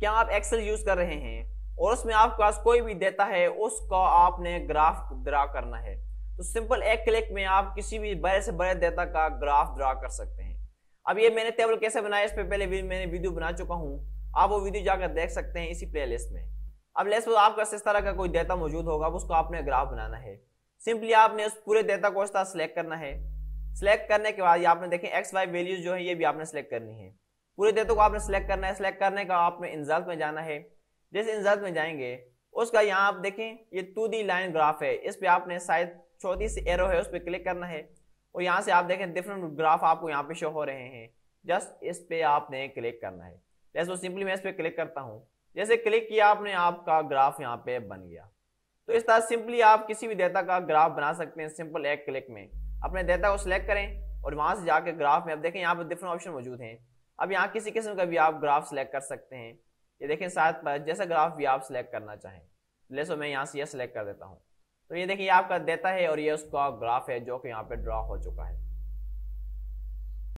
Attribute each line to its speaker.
Speaker 1: क्या आप Excel use कर रहे हैं और उसमें आपके पास कोई भी देता है उसका आपने ग्राफ ड्रा करना है तो सिंपल एक क्लिक में आप किसी भी बड़े से बड़े डेटा का ग्राफ ड्रा कर सकते हैं अब ये मैंने टेबल कैसे बनाया इस पर पहले भी मैंने वीडियो बना चुका हूँ आप वो वीडियो जाकर देख सकते हैं इसी प्लेलिस्ट में अब लेस आपका इस तरह का कोई डेटा मौजूद होगा उसको आपने ग्राफ बनाना है सिंपली आपने उस पूरे डेटा को इस तरह सेलेक्ट करना है सेलेक्ट करने के बाद ये आपने देखें एक्स वाई वैल्यूज जो है ये भी आपने सेलेक्ट करनी है पूरे देतों को आपने सेलेक्ट करना है सेलेक्ट करने का आपने इंजल्ट में जाना है जिस इंजल्ट में जाएंगे उसका यहाँ आप देखें ये टू दी लाइन ग्राफ है इस पर आपने शायद छोटी सी एरो है उस पर क्लिक करना है और यहाँ से आप देखें डिफरेंट ग्राफ आपको यहाँ पे शो हो रहे हैं जस्ट इस पर आपने क्लिक करना है जैसे सिंपली मैं इस पर क्लिक करता हूँ जैसे क्लिक किया आपने आपका ग्राफ यहाँ पे बन गया तो इस तरह सिंपली आप किसी भी डेटा का ग्राफ बना सकते हैं सिंपल एक क्लिक में अपने डेटा को सिलेक्ट करें और वहां से जाकर ग्राफ में आप देखें यहाँ पर डिफरेंट ऑप्शन मौजूद हैं अब यहाँ किसी किस्म का भी आप ग्राफ सेलेक्ट कर सकते हैं ये देखें साथ पर जैसा ग्राफ भी आप सेलेक्ट करना चाहें ले सो मैं यहाँ से यह सेलेक्ट कर देता हूँ तो ये देखिए आपका देता है और ये उसका ग्राफ है जो कि यहाँ पे ड्रा हो चुका है